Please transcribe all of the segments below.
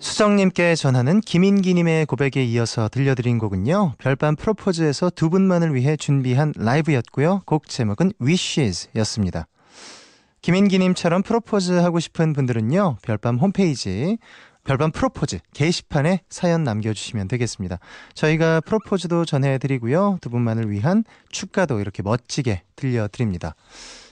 수정님께 전하는 김인기님의 고백에 이어서 들려드린 곡은요. 별밤 프로포즈에서 두 분만을 위해 준비한 라이브였고요. 곡 제목은 Wishes 였습니다. 김인기님처럼 프로포즈 하고 싶은 분들은요. 별밤 홈페이지 별밤 프로포즈 게시판에 사연 남겨주시면 되겠습니다. 저희가 프로포즈도 전해드리고요. 두 분만을 위한 축가도 이렇게 멋지게 들려드립니다.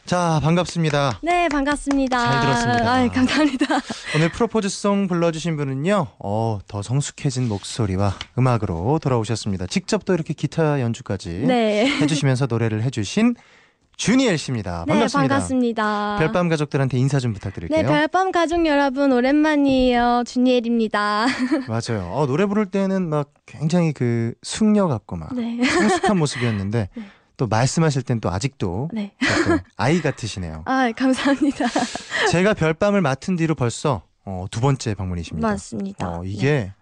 자, 반갑습니다. 네, 반갑습니다. 잘 들었습니다. 아, 감사합니다. 오늘 프로포즈송 불러주신 분은요, 어, 더 성숙해진 목소리와 음악으로 돌아오셨습니다. 직접 또 이렇게 기타 연주까지 네. 해주시면서 노래를 해주신 주니엘 씨입니다. 네, 반갑습니다. 네, 반갑습니다. 별밤 가족들한테 인사 좀 부탁드릴게요. 네, 별밤 가족 여러분 오랜만이에요. 주니엘입니다. 맞아요. 어, 노래 부를 때는 막 굉장히 그 숙녀 같고 막 네. 성숙한 모습이었는데 네. 또 말씀하실 땐 또 아직도 네. 아이 같으시네요. 아 감사합니다. 제가 별밤을 맡은 뒤로 벌써 어, 두 번째 방문이십니다. 맞습니다. 어, 이게 네.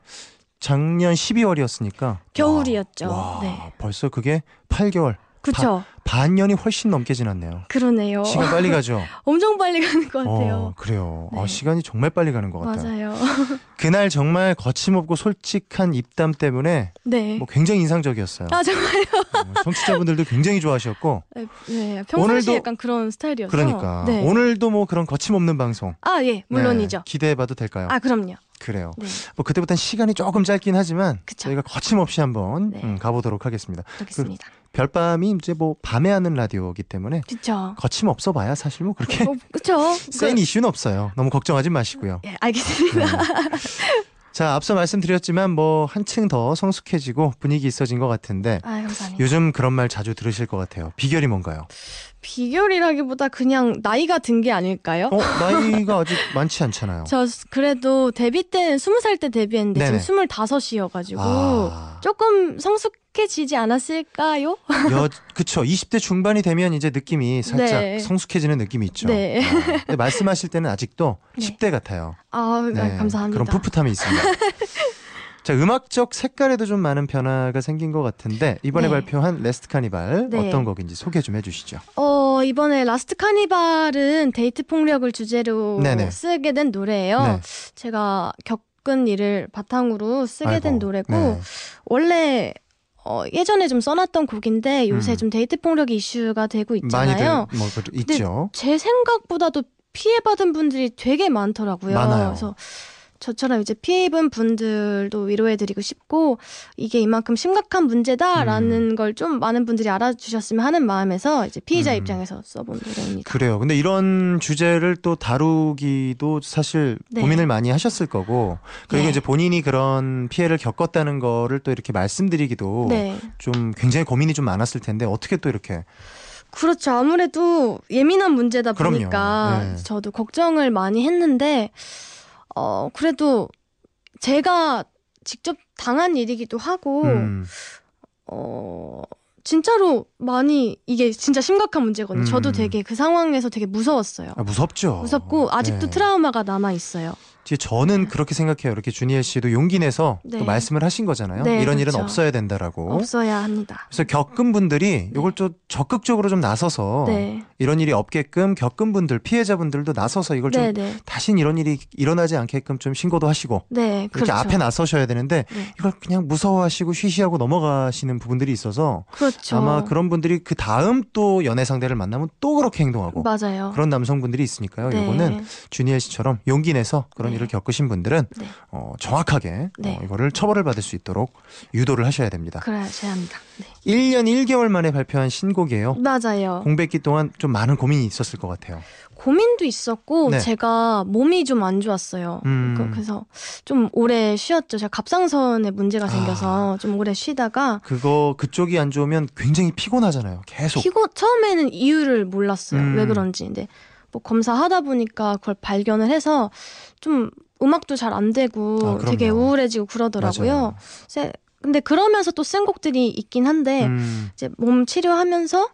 작년 12월이었으니까 겨울이었죠. 와, 와, 네. 벌써 그게 8개월 그렇죠. 반년이 훨씬 넘게 지났네요. 그러네요. 시간 빨리 가죠. 엄청 빨리 가는 것 같아요. 어, 그래요. 아, 네. 아, 시간이 정말 빨리 가는 것 같아요. 맞아요. 그날 정말 거침없고 솔직한 입담 때문에 네. 뭐 굉장히 인상적이었어요. 아 정말요. 어, 청취자분들도 굉장히 좋아하셨고. 네, 네 평상시 오늘도, 약간 그런 스타일이어서. 그러니까 네. 오늘도 뭐 그런 거침없는 방송. 아 예, 네, 물론이죠. 기대해봐도 될까요? 아 그럼요. 그래요. 네. 뭐그때부터 시간이 조금 짧긴 하지만 그쵸. 저희가 거침없이 한번 음, 가보도록 하겠습니다. 그렇습니다 그, 별밤이 이제 뭐 밤에 하는 라디오이기 때문에 그쵸. 거침없어 봐야 사실 뭐 그렇게 어, 그쵸. 센 그... 네. 이슈는 없어요. 너무 걱정하지 마시고요. 예, 알겠습니다. 네. 자, 앞서 말씀드렸지만 뭐 한층 더 성숙해지고 분위기 있어진 것 같은데 아 요즘 그런 말 자주 들으실 것 같아요. 비결이 뭔가요? 비결이라기보다 그냥 나이가 든 게 아닐까요? 어, 나이가 아직 많지 않잖아요. 저 그래도 데뷔 때 스무 살때 데뷔했는데 네네. 지금 스물이어가지고 아... 조금 성숙해지지 않았을까요? 여, 그쵸. 20대 중반이 되면 이제 느낌이 살짝 네. 성숙해지는 느낌이 있죠. 네. 아, 근데 말씀하실 때는 아직도 네. 10대 같아요. 아, 네, 네. 감사합니다. 그런 풋풋함이 있습니다. 자 음악적 색깔에도 좀 많은 변화가 생긴 것 같은데 이번에 네. 발표한 레스트 카니발 네. 어떤 곡인지 소개 좀 해주시죠. 어 이번에 라스트 카니발은 데이트 폭력을 주제로 네네. 쓰게 된 노래예요. 네. 제가 겪은 일을 바탕으로 쓰게 아이고, 된 노래고 네. 원래 어, 예전에 좀 써놨던 곡인데 요새 음. 좀 데이트 폭력 이슈가 되고 있잖아요. 많이들 뭐 있죠. 제 생각보다도 피해받은 분들이 되게 많더라고요. 많아요. 그래서 저처럼 이제 피해 입은 분들도 위로해드리고 싶고 이게 이만큼 심각한 문제다라는 음. 걸좀 많은 분들이 알아주셨으면 하는 마음에서 이제 피해자 음. 입장에서 써본 노래입니다. 그래요. 근데 이런 주제를 또 다루기도 사실 네. 고민을 많이 하셨을 거고 그리고 네. 이제 본인이 그런 피해를 겪었다는 거를 또 이렇게 말씀드리기도 네. 좀 굉장히 고민이 좀 많았을 텐데 어떻게 또 이렇게 그렇죠. 아무래도 예민한 문제다 보니까 네. 저도 걱정을 많이 했는데 어, 그래도 제가 직접 당한 일이기도 하고, 음. 어, 진짜로 많이 이게 진짜 심각한 문제거든요. 음. 저도 되게 그 상황에서 되게 무서웠어요. 아, 무섭죠. 무섭고 아직도 네. 트라우마가 남아 있어요. 저는 그렇게 생각해요. 이렇게 주니엘 씨도 용기 내서 네. 또 말씀을 하신 거잖아요. 네, 이런 일은 그렇죠. 없어야 된다라고. 없어야 합니다. 그래서 겪은 분들이 이걸 네. 좀 적극적으로 좀 나서서 네. 이런 일이 없게끔 겪은 분들 피해자분들도 나서서 이걸 좀 네, 네. 다신 이런 일이 일어나지 않게끔 좀 신고도 하시고 네, 그렇게 그렇죠. 앞에 나서셔야 되는데 이걸 그냥 무서워하시고 쉬쉬하고 넘어가시는 부분들이 있어서 그렇죠. 아마 그런 분들이 그 다음 또 연애 상대를 만나면 또 그렇게 행동하고 맞아요. 그런 남성분들이 있으니까요. 이거는 주니엘 씨처럼 용기 내서 그런 일을 겪으신 분들은 네. 어, 정확하게 어, 네. 어, 이거를 처벌을 받을 수 있도록 유도를 하셔야 됩니다. 그래야 합니다. 네. 1년 1개월 만에 발표한 신곡이에요. 맞아요. 공백기 동안 좀 많은 고민이 있었을 것 같아요. 고민도 있었고 네. 제가 몸이 좀 안 좋았어요. 음. 그, 그래서 좀 오래 쉬었죠. 제가 갑상선에 문제가 아. 생겨서 아. 좀 오래 쉬다가 그거 그쪽이 안 좋으면 굉장히 피곤하잖아요. 계속 피곤 처음에는 이유를 몰랐어요. 음. 왜 그런지 근데 뭐 검사하다 보니까 그걸 발견을 해서 좀 음악도 잘 안 되고 아, 되게 우울해지고 그러더라고요. 맞아 근데 그러면서 또 쓴 곡들이 있긴 한데 음. 이제 몸 치료하면서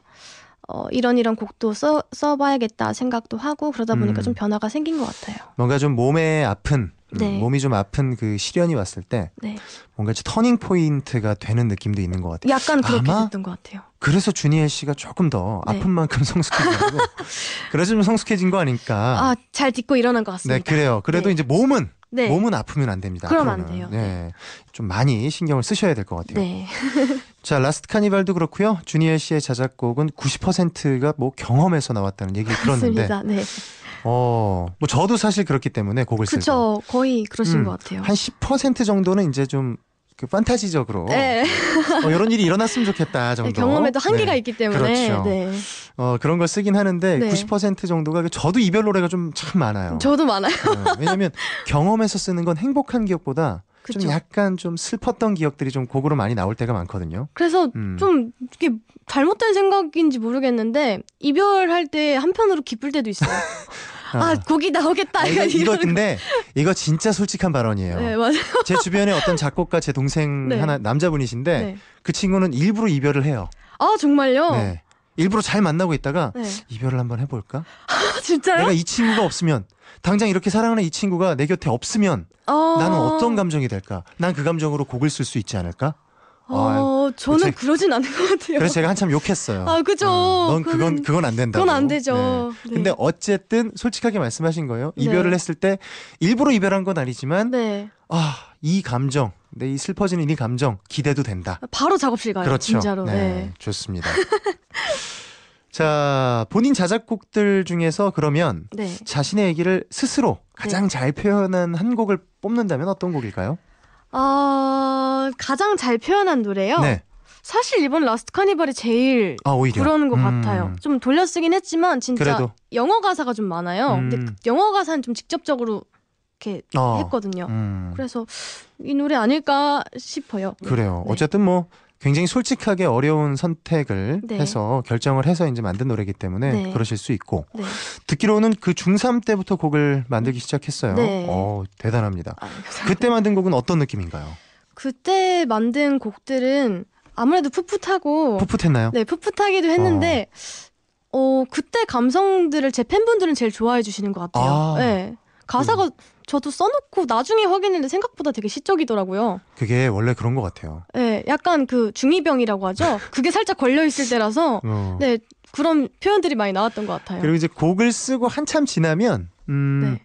어, 이런 이런 곡도 써, 써봐야겠다 생각도 하고 그러다 보니까 음. 좀 변화가 생긴 것 같아요. 뭔가 좀 몸에 아픈 음, 네. 몸이 좀 아픈 그 시련이 왔을 때 네. 뭔가 터닝 포인트가 되는 느낌도 있는 것 같아요. 약간 그렇게 됐던 것 같아요. 그래서 주니엘 씨가 조금 더 네. 아픈 만큼 성숙해지고 그래서 좀 성숙해진 거 아닐까. 아, 잘 딛고 일어난 것 같습니다. 네, 그래요. 그래도 네. 이제 몸은 네. 몸은 아프면 안 됩니다. 그럼 안 돼요. 네. 네. 좀 많이 신경을 쓰셔야 될 것 같아요. 네. 자, 라스트 카니발도 그렇고요. 주니엘 씨의 자작곡은 90%가 뭐 경험에서 나왔다는 얘기를 들었는데. 맞습니다. 네. 어, 뭐 저도 사실 그렇기 때문에 곡을 쓰죠. 그렇죠. 거의 그러신 음, 것 같아요. 한 10% 정도는 이제 좀그 판타지적으로 네. 어, 이런 일이 일어났으면 좋겠다 네, 정도 네, 경험에도 한계가 네. 있기 때문에 그렇죠. 네. 어, 그런 걸 쓰긴 하는데 90% 정도가 저도 이별 노래가 좀 참 많아요. 저도 많아요. 왜냐하면 경험에서 쓰는 건 행복한 기억보다 그쵸? 좀 약간 좀 슬펐던 기억들이 좀 곡으로 많이 나올 때가 많거든요. 그래서 음. 좀 이게 잘못된 생각인지 모르겠는데 이별할 때 한편으로 기쁠 때도 있어요. 아 어. 곡이 나오겠다. 아, 이거, 이거 근데 이거 진짜 솔직한 발언이에요. 네 맞아요. 제 주변에 어떤 작곡가 제 동생 네. 하나 남자분이신데 네. 그 친구는 일부러 이별을 해요. 아 정말요? 네. 일부러 잘 만나고 있다가 네. 이별을 한번 해볼까? 아, 진짜요? 내가 이 친구가 없으면 당장 이렇게 사랑하는 이 친구가 내 곁에 없으면 어... 나는 어떤 감정이 될까? 난 그 감정으로 곡을 쓸 수 있지 않을까? 아, 어, 아, 저는 제 그러진 않은 것 같아요. 그래서 제가 한참 욕했어요. 아, 그죠. 어, 넌 그건 그건, 그건 안 된다. 그건 안 되죠. 네. 네. 근데 어쨌든 솔직하게 말씀하신 거예요. 네. 이별을 네. 했을 때 일부러 이별한 건 아니지만 네. 아, 이 감정, 내이 슬퍼지는 이 감정 기대도 된다. 아, 바로 작업실 가요. 그렇죠. 진짜로. 네. 네. 좋습니다. 자, 본인 자작곡들 중에서 그러면 자신의 얘기를 스스로 가장 잘 표현한 한 곡을 뽑는다면 어떤 곡일까요? 어, 가장 잘 표현한 노래요? 네. 사실 이번 라스트 카니발이 제일 아, 그러는 것 음. 같아요. 좀 돌려쓰긴 했지만 진짜 그래도. 영어 가사가 좀 많아요. 음. 근데 그 영어 가사는 좀 직접적으로 이렇게 어. 했거든요. 음. 그래서 이 노래 아닐까 싶어요. 그래요. 네. 어쨌든 뭐 굉장히 솔직하게 어려운 선택을 네. 해서 결정을 해서 이제 만든 노래이기 때문에 네. 그러실 수 있고 네. 듣기로는 그 중3 때부터 곡을 만들기 시작했어요. 네. 어, 대단합니다. 아, 그때 만든 곡은 어떤 느낌인가요? 그때 만든 곡들은 아무래도 풋풋하고 풋풋했나요? 네, 풋풋하기도 했는데 어. 어, 그때 감성들을 제 팬분들은 제일 좋아해 주시는 것 같아요. 아. 네. 가사가 음. 저도 써놓고 나중에 확인했는데 생각보다 되게 시적이더라고요. 그게 원래 그런 것 같아요. 네, 약간 그 중이병이라고 하죠. 그게 살짝 걸려 있을 때라서 어. 네 그런 표현들이 많이 나왔던 것 같아요. 그리고 이제 곡을 쓰고 한참 지나면 음, 네.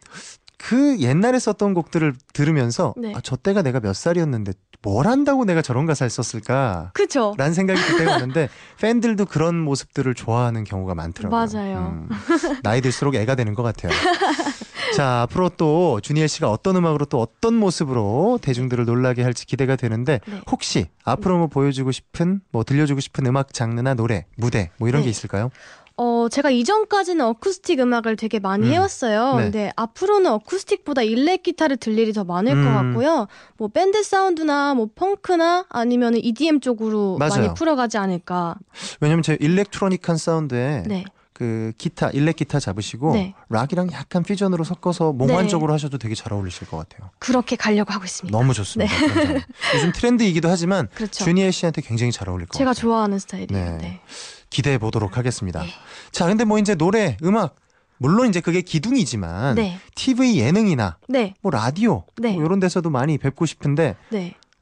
그 옛날에 썼던 곡들을 들으면서 네. 아, 저 때가 내가 몇 살이었는데 뭘 한다고 내가 저런 가사를 썼을까? 그죠. 라는 생각이 그때 왔는데 팬들도 그런 모습들을 좋아하는 경우가 많더라고요. 맞아요. 음, 나이 들수록 애가 되는 것 같아요. 자, 앞으로 또 주니엘 씨가 어떤 음악으로 또 어떤 모습으로 대중들을 놀라게 할지 기대가 되는데 네. 혹시 앞으로 뭐 보여주고 싶은 뭐 들려주고 싶은 음악 장르나 노래, 무대 뭐 이런 네. 게 있을까요? 어, 제가 이전까지는 어쿠스틱 음악을 되게 많이 음. 해왔어요. 네. 근데 앞으로는 어쿠스틱보다 일렉 기타를 들 일이 더 많을 음. 것 같고요. 뭐 밴드 사운드나 뭐 펑크나 아니면 EDM 쪽으로 맞아요. 많이 풀어가지 않을까. 왜냐면 제 일렉트로닉한 사운드에 네. 그 기타 일렉 기타 잡으시고 네. 락이랑 약간 퓨전으로 섞어서 몽환적으로 네. 하셔도 되게 잘 어울리실 것 같아요. 그렇게 가려고 하고 있습니다. 너무 좋습니다. 네. 요즘 트렌드이기도 하지만 그렇죠. 주니엘 씨한테 굉장히 잘 어울릴 것 제가 같아요. 제가 좋아하는 스타일이에요. 네. 네. 기대해 보도록 하겠습니다. 네. 자, 근데 뭐 이제 노래, 음악 물론 이제 그게 기둥이지만 TV 예능이나 뭐 라디오 뭐 이런 데서도 많이 뵙고 싶은데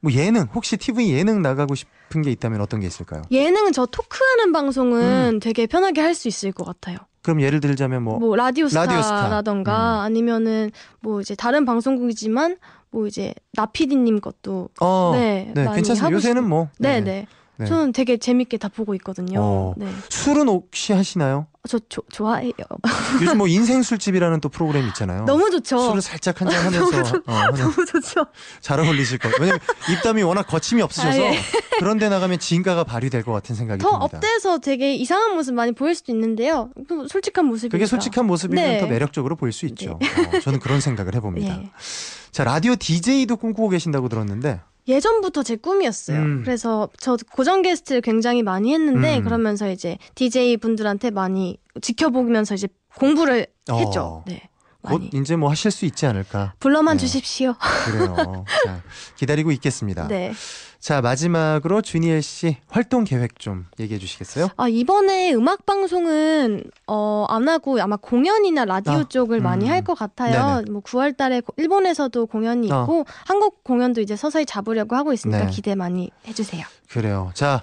뭐 예능 혹시 TV 예능 나가고 싶은 게 있다면 어떤 게 있을까요? 예능은 저 토크하는 방송은 음. 되게 편하게 할 수 있을 것 같아요. 그럼 예를 들자면 뭐, 뭐라디오스타라디오스타 음. 아니면은 뭐 이제 다른 방송국이지만 뭐 이제 나피디님 것도 어, 네, 네 괜찮습니다. 요새는 뭐네 네. 네. 네. 네. 저는 되게 재밌게 다 보고 있거든요. 어, 네. 술은 혹시 하시나요? 아, 저 조, 좋아해요. 요즘 뭐 인생 술집이라는 또 프로그램 있잖아요. 너무 좋죠. 술을 살짝 한잔 하면서 너무, 좋, 어, 너무 좋죠. 잘 어울리실 거예요. 왜냐면 입담이 워낙 거침이 없으셔서 아, 예. 그런 데 나가면 지가가 발휘될 것 같은 생각이 더 듭니다. 업돼서 되게 이상한 모습 많이 보일 수도 있는데요. 솔직한 모습이 그게 솔직한 모습이면 네. 더 매력적으로 보일 수 있죠. 네. 어, 저는 그런 생각을 해봅니다. 예. 자 라디오 DJ도 꿈꾸고 계신다고 들었는데 예전부터 제 꿈이었어요. 음. 그래서 저 고정 게스트를 굉장히 많이 했는데 음. 그러면서 이제 DJ 분들한테 많이 지켜보면서 이제 공부를 어. 했죠. 네. 많이. 곧 이제 뭐 하실 수 있지 않을까. 불러만 네. 주십시오. 그래요. 자, 기다리고 있겠습니다. 네. 자 마지막으로 주니엘 씨 활동 계획 좀 얘기해 주시겠어요? 아 이번에 음악 방송은 어, 안 하고 아마 공연이나 라디오 아, 쪽을 음. 많이 할 것 같아요. 네네. 뭐 9월달에 일본에서도 공연이 어. 있고 한국 공연도 이제 서서히 잡으려고 하고 있으니까 네. 기대 많이 해주세요. 그래요. 자